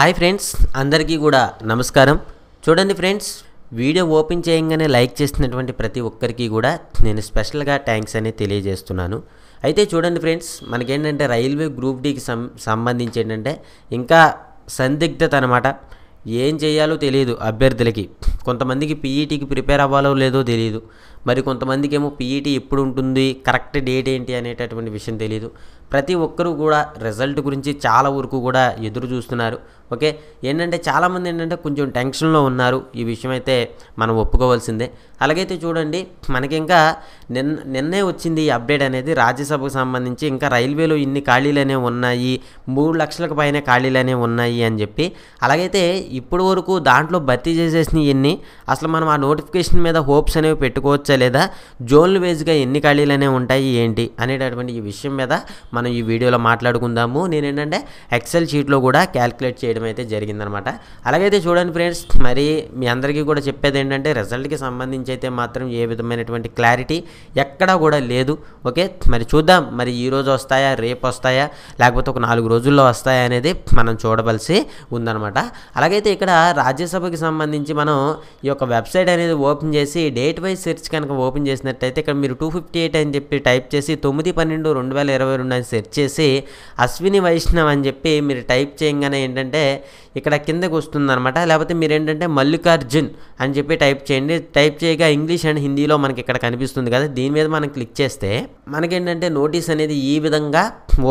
hi friends అందరికీ కూడా నమస్కారం చూడండి ఫ్రెండ్స్ వీడియో ఓపెన్ చేయంగానే లైక్ చేసినటువంటి ప్రతి ఒక్కరికి కూడా నేను స్పెషల్గా థ్యాంక్స్ అని తెలియజేస్తున్నాను అయితే చూడండి ఫ్రెండ్స్ మనకేంటంటే రైల్వే గ్రూప్ డీకి సం సంబంధించి ఏంటంటే ఇంకా సందిగ్ధత అనమాట ఏం చేయాలో తెలియదు అభ్యర్థులకి కొంతమందికి పీఈటీకి ప్రిపేర్ అవ్వాలో లేదో తెలియదు మరి కొంతమందికి ఏమో పీఈటీ ఎప్పుడు ఉంటుంది కరెక్ట్ డేట్ ఏంటి అనేటటువంటి విషయం తెలియదు ప్రతి ఒక్కరూ కూడా రిజల్ట్ గురించి చాలా వరకు కూడా ఎదురు చూస్తున్నారు ఓకే ఏంటంటే చాలామంది ఏంటంటే కొంచెం టెన్షన్లో ఉన్నారు ఈ విషయం అయితే మనం ఒప్పుకోవాల్సిందే అలాగైతే చూడండి మనకి ఇంకా నిన్న నిన్నే వచ్చింది ఈ అప్డేట్ అనేది రాజ్యసభకు సంబంధించి ఇంకా రైల్వేలో ఇన్ని ఖాళీలనే ఉన్నాయి మూడు లక్షలకు పైన ఖాళీలనే ఉన్నాయి అని చెప్పి అలాగైతే ఇప్పుడు వరకు దాంట్లో భర్తీ చేసేసినవి ఎన్ని అసలు మనం ఆ నోటిఫికేషన్ మీద హోప్స్ అనేవి పెట్టుకోవచ్చా లేదా జోన్లు వేజ్గా ఎన్ని ఖాళీలనే ఉంటాయి ఏంటి అనేటటువంటి ఈ విషయం మీద మనం ఈ వీడియోలో మాట్లాడుకుందాము నేను ఏంటంటే ఎక్సెల్ షీట్లో కూడా క్యాలిక్యులేట్ చేయడం అయితే జరిగిందనమాట అలాగైతే చూడండి ఫ్రెండ్స్ మరి మీ అందరికీ కూడా చెప్పేది ఏంటంటే రిజల్ట్కి సంబంధించి అయితే మాత్రం ఏ విధమైనటువంటి క్లారిటీ ఎక్కడా కూడా లేదు ఓకే మరి చూద్దాం మరి ఈ రోజు వస్తాయా రేపు వస్తాయా లేకపోతే ఒక నాలుగు రోజుల్లో వస్తాయా అనేది మనం చూడవలసి ఉందనమాట అలాగైతే ఇక్కడ రాజ్యసభకి సంబంధించి మనం ఈ యొక్క వెబ్సైట్ అనేది ఓపెన్ చేసి డేట్ వైజ్ సెర్చ్ కనుక ఓపెన్ చేసినట్టయితే ఇక్కడ మీరు టూ ఫిఫ్టీ ఎయిట్ అని చెప్పి టైప్ చేసి తొమ్మిది పన్నెండు రెండు వేల ఇరవై రెండు అని సెర్చ్ చేసి అశ్విని వైష్ణవ్ అని చెప్పి మీరు టైప్ చేయగానే ఏంటంటే ఇక్కడ కిందకు అనమాట లేకపోతే మీరు ఏంటంటే మల్లికార్జున్ అని చెప్పి టైప్ చేయండి టైప్ చేయగా ఇంగ్లీష్ అండ్ హిందీలో మనకి ఇక్కడ కనిపిస్తుంది కదా దీని మీద మనం క్లిక్ చేస్తే మనకేంటంటే నోటీస్ అనేది ఈ విధంగా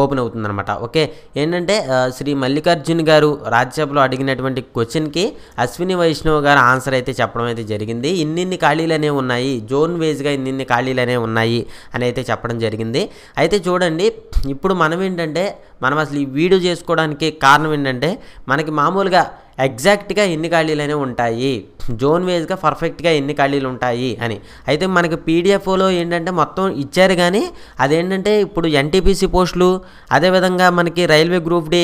ఓపెన్ అనమాట ఓకే ఏంటంటే శ్రీ మల్లికార్జున్ గారు రాజ్యసభలో అడిగినటువంటి క్వశ్చన్కి అశ్విని వైష్ణవ్ గారు ఆన్సర్ అయితే చెప్పడం అయితే జరిగింది ఇన్నిన్ని ఖాళీలనే ఉన్నాయి జోన్ వేజ్గా ఇన్నిన్ని ఖాళీలనే ఉన్నాయి అని అయితే చెప్పడం జరిగింది అయితే చూడండి ఇప్పుడు మనం ఏంటంటే మనం అసలు ఈ వీడియో చేసుకోవడానికి కారణం ఏంటంటే మనకి మామూలుగా ఎగ్జాక్ట్గా ఎన్ని ఖాళీలు అనేవి ఉంటాయి జోన్ వైజ్గా పర్ఫెక్ట్గా ఎన్ని ఖాళీలు ఉంటాయి అని అయితే మనకి పీడిఎఫ్లో ఏంటంటే మొత్తం ఇచ్చారు కానీ అదేంటంటే ఇప్పుడు ఎన్టీపీసీ పోస్టులు అదేవిధంగా మనకి రైల్వే గ్రూప్ డి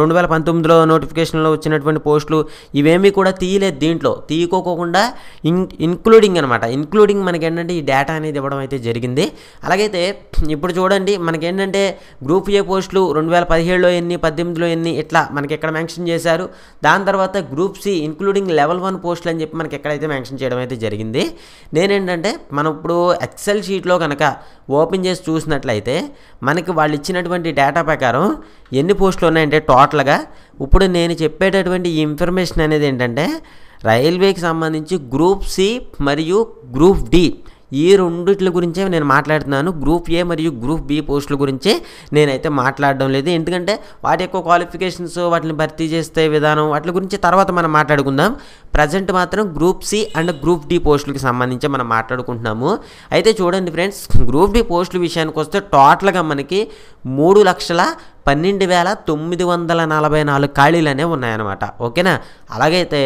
రెండు వేల పంతొమ్మిదిలో నోటిఫికేషన్లో వచ్చినటువంటి పోస్టులు ఇవేమీ కూడా తీయలేదు దీంట్లో తీయకోకుండా ఇన్ ఇన్క్లూడింగ్ అనమాట ఇన్క్లూడింగ్ మనకి ఏంటంటే ఈ డేటా అనేది ఇవ్వడం అయితే జరిగింది అలాగైతే ఇప్పుడు చూడండి మనకేంటంటే గ్రూప్ ఏ పోస్టులు రెండు వేల పదిహేడులో ఎన్ని పద్దెనిమిదిలో ఎన్ని ఇట్లా మనకి ఇక్కడ మెన్షన్ చేశారు దాని తర్వాత group C including level one పోస్టులు అని చెప్పి మనకి ఎక్కడైతే మెన్షన్ చేయడం అయితే జరిగింది నేనేంటంటే మనం ఇప్పుడు ఎక్సెల్ షీట్లో కనుక ఓపెన్ చేసి చూసినట్లయితే మనకి వాళ్ళు ఇచ్చినటువంటి డేటా ప్రకారం ఎన్ని పోస్టులు ఉన్నాయంటే టోటల్గా ఇప్పుడు నేను చెప్పేటటువంటి ఇన్ఫర్మేషన్ అనేది ఏంటంటే రైల్వేకి సంబంధించి గ్రూప్ సి మరియు గ్రూప్ డి ఈ రెండిట్ల గురించే నేను మాట్లాడుతున్నాను గ్రూప్ ఏ మరియు గ్రూప్ బి పోస్టుల గురించే నేనైతే మాట్లాడడం లేదు ఎందుకంటే వాటి యొక్క క్వాలిఫికేషన్స్ వాటిని భర్తీ చేస్తే విధానం వాటి గురించి తర్వాత మనం మాట్లాడుకుందాం ప్రజెంట్ మాత్రం group C and group D పోస్టులకు సంబంధించి మనం మాట్లాడుకుంటున్నాము అయితే చూడండి ఫ్రెండ్స్ గ్రూప్ డి పోస్టుల విషయానికి వస్తే టోటల్గా మనకి మూడు లక్షల పన్నెండు వేల తొమ్మిది వందల నలభై నాలుగు ఖాళీలు అనేవి ఉన్నాయన్నమాట ఓకేనా అలాగైతే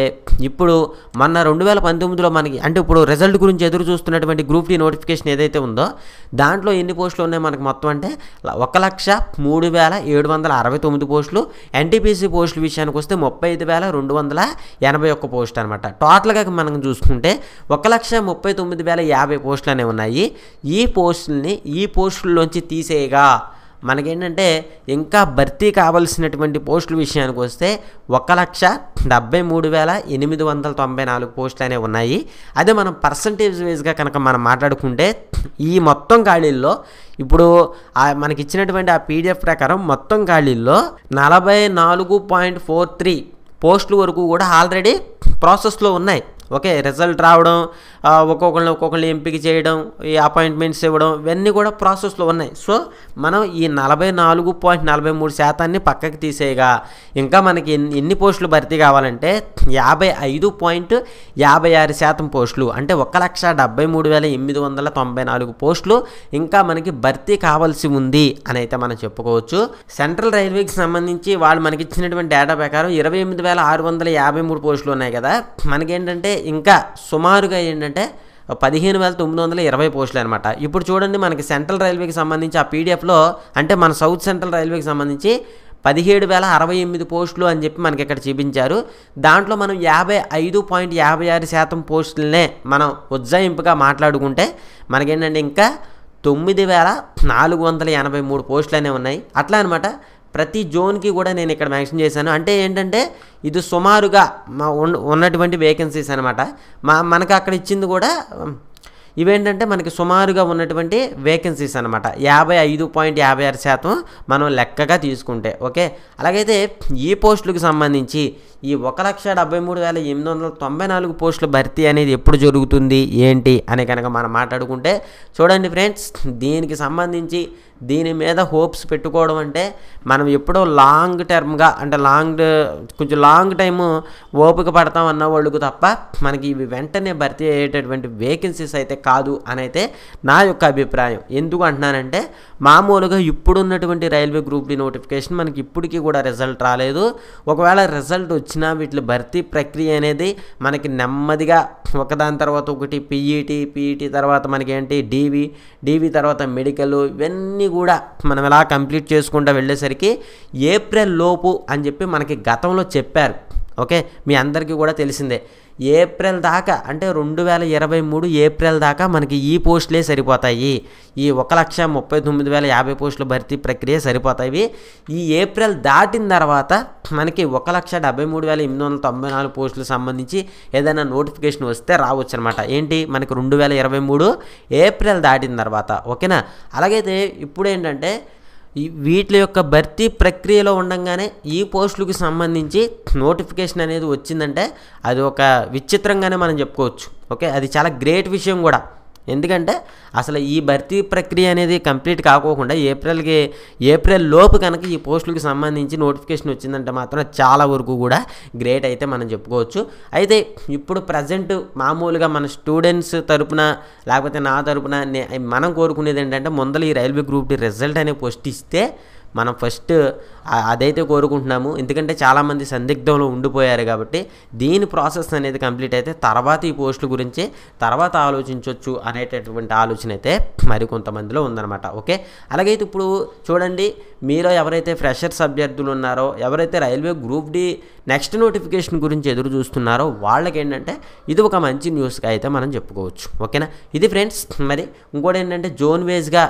ఇప్పుడు మొన్న రెండు వేల పంతొమ్మిదిలో మనకి అంటే ఇప్పుడు రిజల్ట్ గురించి ఎదురు చూస్తున్నటువంటి గ్రూప్ డి నోటిఫికేషన్ ఏదైతే ఉందో దాంట్లో ఎన్ని పోస్టులు ఉన్నాయి మనకు మొత్తం అంటే ఒక లక్ష మూడు వేల ఏడు వందల అరవై తొమ్మిది పోస్టులు ఎన్టీపీసీ పోస్టుల విషయానికి వస్తే ముప్పై ఐదు వేల రెండు వందల ఎనభై ఒక్క పోస్ట్ అనమాట టోటల్గా మనం చూసుకుంటే ఒక లక్ష ముప్పై తొమ్మిది వేల యాభై పోస్టులు అనేవి ఉన్నాయి ఈ పోస్టుల్ని ఈ పోస్టుల్లోంచి తీసేయగా మనకేంటంటే ఇంకా భర్తీ కావలసినటువంటి పోస్టుల విషయానికి వస్తే ఒక లక్ష డెబ్బై మూడు వేల ఎనిమిది వందల తొంభై నాలుగు పోస్టులు అనేవి ఉన్నాయి అదే మనం పర్సంటేజ్ వైజ్గా కనుక మనం మాట్లాడుకుంటే ఈ మొత్తం ఖాళీల్లో ఇప్పుడు మనకి ఇచ్చినటువంటి ఆ పీడిఎఫ్ ప్రకారం మొత్తం ఖాళీల్లో నలభై నాలుగు పాయింట్ ఫోర్ త్రీ పోస్టుల వరకు కూడా ఆల్రెడీ ప్రాసెస్లో ఉన్నాయి ఓకే రిజల్ట్ రావడం ఒక్కొక్కరిని ఒక్కొక్కరిని ఎంపిక చేయడం ఈ అపాయింట్మెంట్స్ ఇవ్వడం ఇవన్నీ కూడా ప్రాసెస్లో ఉన్నాయి సో మనం ఈ నలభై నాలుగు పాయింట్ నలభై మూడు శాతాన్ని పక్కకి తీసేయగా ఇంకా మనకి ఎన్ని ఎన్ని పోస్టులు భర్తీ కావాలంటే యాభై ఐదు పాయింట్ యాభై ఆరు శాతం పోస్టులు అంటే ఒక లక్ష డెబ్బై మూడు వేల ఎనిమిది వందల తొంభై నాలుగు పోస్టులు ఇంకా మనకి భర్తీ కావాల్సి ఉంది అని అయితే మనం చెప్పుకోవచ్చు సెంట్రల్ రైల్వేకి సంబంధించి వాళ్ళు మనకి ఇచ్చినటువంటి డేటా ప్రకారం ఇరవై ఎనిమిది వేల ఆరు వందల యాభై మూడు పోస్టులు ఉన్నాయి కదా మనకేంటంటే ఇంకా సుమారుగా ఏంటంటే పదిహేను వేల తొమ్మిది వందల ఇరవై పోస్టులు అనమాట ఇప్పుడు చూడండి మనకి సెంట్రల్ రైల్వేకి సంబంధించి ఆ పీడిఎఫ్లో అంటే మన సౌత్ సెంట్రల్ రైల్వేకి సంబంధించి పదిహేడు వేల అరవై ఎనిమిది పోస్టులు అని చెప్పి మనకి ఇక్కడ చూపించారు దాంట్లో మనం యాభై ఐదు పాయింట్ యాభై ఆరు శాతం పోస్టులనే మనం ఉజ్జాయింపుగా మాట్లాడుకుంటే మనకేంటంటే ఇంకా తొమ్మిది వేల నాలుగు వందల ఎనభై మూడు పోస్టులు అనేవి ఉన్నాయి అట్లా అనమాట ప్రతి జోన్కి కూడా నేను ఇక్కడ మెన్షన్ చేశాను అంటే ఏంటంటే ఇది సుమారుగా మా ఉన్నటువంటి వేకెన్సీస్ అనమాట మా మనకు అక్కడ ఇచ్చింది కూడా ఇవేంటంటే మనకి సుమారుగా ఉన్నటువంటి వేకెన్సీస్ అనమాట యాభై ఐదు పాయింట్ యాభై ఆరు శాతం మనం లెక్కగా తీసుకుంటే ఓకే అలాగైతే ఈ పోస్టులకు సంబంధించి ఈ ఒక లక్ష డెబ్బై మూడు వేల ఎనిమిది వందల తొంభై నాలుగు పోస్టుల భర్తీ అనేది ఎప్పుడు జరుగుతుంది ఏంటి అని కనుక మనం మాట్లాడుకుంటే చూడండి ఫ్రెండ్స్ దీనికి సంబంధించి దీని మీద హోప్స్ పెట్టుకోవడం అంటే మనం ఎప్పుడో లాంగ్ టర్మ్గా అంటే లాంగ్ కొంచెం లాంగ్ టైము ఓపిక పడతాం అన్న వాళ్ళకు తప్ప మనకి ఇవి వెంటనే భర్తీ అయ్యేటటువంటి వేకెన్సీస్ అయితే కాదు అనైతే నా యొక్క అభిప్రాయం ఎందుకు అంటున్నానంటే మామూలుగా ఇప్పుడున్నటువంటి రైల్వే గ్రూప్ డి నోటిఫికేషన్ మనకి ఇప్పటికీ కూడా రిజల్ట్ రాలేదు ఒకవేళ రిజల్ట్ వచ్చినా వీటి భర్తీ ప్రక్రియ అనేది మనకి నెమ్మదిగా ఒకదాని తర్వాత ఒకటి పీఈటీ పీఈటీ తర్వాత మనకి ఏంటి డీవీ డీవీ తర్వాత మెడికల్ ఇవన్నీ కూడా మనం ఎలా కంప్లీట్ చేసుకుంటూ వెళ్ళేసరికి ఏప్రిల్ లోపు అని చెప్పి మనకి గతంలో చెప్పారు ఓకే మీ అందరికీ కూడా తెలిసిందే ఏప్రిల్ దాకా అంటే రెండు వేల ఇరవై మూడు ఏప్రిల్ దాకా మనకి ఈ పోస్టులే సరిపోతాయి ఈ ఒక లక్ష ముప్పై తొమ్మిది వేల యాభై పోస్టుల భర్తీ ప్రక్రియ సరిపోతాయి ఈ ఏప్రిల్ దాటిన తర్వాత మనకి ఒక లక్ష డెబ్బై మూడు వేల ఎనిమిది వందల తొంభై నాలుగు పోస్టులకు సంబంధించి ఏదైనా నోటిఫికేషన్ వస్తే రావచ్చు అనమాట ఏంటి మనకి రెండు వేల ఇరవై మూడు ఏప్రిల్ దాటిన తర్వాత ఓకేనా అలాగైతే ఇప్పుడు ఏంటంటే వీటి యొక్క భర్తీ ప్రక్రియలో ఉండగానే ఈ పోస్టులకు సంబంధించి నోటిఫికేషన్ అనేది వచ్చిందంటే అది ఒక విచిత్రంగానే మనం చెప్పుకోవచ్చు ఓకే అది చాలా గ్రేట్ విషయం కూడా ఎందుకంటే అసలు ఈ భర్తీ ప్రక్రియ అనేది కంప్లీట్ కాకోకుండా ఏప్రిల్కి ఏప్రిల్ లోపు కనుక ఈ పోస్టులకు సంబంధించి నోటిఫికేషన్ వచ్చిందంటే మాత్రం చాలా వరకు కూడా గ్రేట్ అయితే మనం చెప్పుకోవచ్చు అయితే ఇప్పుడు ప్రజెంట్ మామూలుగా మన స్టూడెంట్స్ తరపున లేకపోతే నా తరపున మనం కోరుకునేది ఏంటంటే ముందర ఈ రైల్వే గ్రూప్ రిజల్ట్ అనే పోస్ట్ ఇస్తే మనం ఫస్ట్ అదైతే కోరుకుంటున్నాము ఎందుకంటే చాలామంది సందిగ్ధంలో ఉండిపోయారు కాబట్టి దీని ప్రాసెస్ అనేది కంప్లీట్ అయితే తర్వాత ఈ పోస్టుల గురించి తర్వాత ఆలోచించవచ్చు అనేటటువంటి ఆలోచన అయితే మరి కొంతమందిలో ఉందన్నమాట ఓకే అలాగే ఇప్పుడు చూడండి మీరు ఎవరైతే ఫ్రెషర్స్ అభ్యర్థులు ఉన్నారో ఎవరైతే railway group D next notification గురించి ఎదురు చూస్తున్నారో వాళ్ళకి ఏంటంటే ఇది ఒక మంచి న్యూస్గా అయితే మనం చెప్పుకోవచ్చు ఓకేనా ఇది ఫ్రెండ్స్ మరి ఇంకోటి ఏంటంటే జోన్ వేజ్గా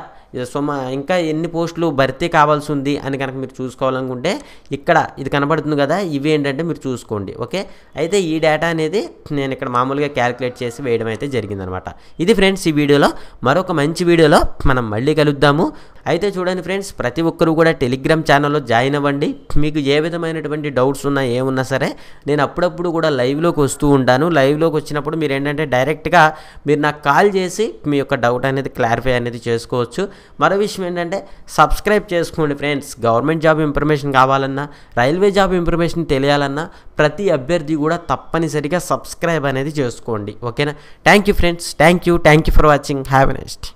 సుమ ఇంకా ఎన్ని పోస్టులు భర్తీ కావాల్సి ఉంది అని కనుక మీరు చూసుకోవాలనుకుంటే ఇక్కడ ఇది కనబడుతుంది కదా ఇవి ఏంటంటే మీరు చూసుకోండి ఓకే అయితే ఈ డేటా అనేది నేను ఇక్కడ మామూలుగా క్యాలిక్యులేట్ చేసి వేయడం అయితే జరిగిందనమాట ఇది ఫ్రెండ్స్ ఈ వీడియోలో మరొక మంచి వీడియోలో మనం మళ్ళీ కలుద్దాము అయితే చూడండి ఫ్రెండ్స్ ప్రతి ఒక్కరు కూడా టెలిగ్రామ్ ఛానల్లో జాయిన్ అవ్వండి మీకు ఏ విధమైనటువంటి డౌట్స్ ఉన్నా ఏమున్నా సరే నేను అప్పుడప్పుడు కూడా లైవ్లోకి వస్తూ ఉంటాను లైవ్లోకి వచ్చినప్పుడు మీరు ఏంటంటే డైరెక్ట్గా మీరు నాకు కాల్ చేసి మీ యొక్క డౌట్ అనేది క్లారిఫై అనేది చేసుకోవచ్చు మరో విషయం ఏంటంటే సబ్స్క్రైబ్ చేసుకోండి ఫ్రెండ్స్ గవర్నమెంట్ జాబ్ ఇన్ఫర్మేషన్ కావాలన్నా రైల్వే జాబ్ ఇన్ఫర్మేషన్ తెలియాలన్నా ప్రతి అభ్యర్థి కూడా తప్పనిసరిగా సబ్స్క్రైబ్ అనేది చేసుకోండి ఓకేనా thank you friends thank you thank you for watching have next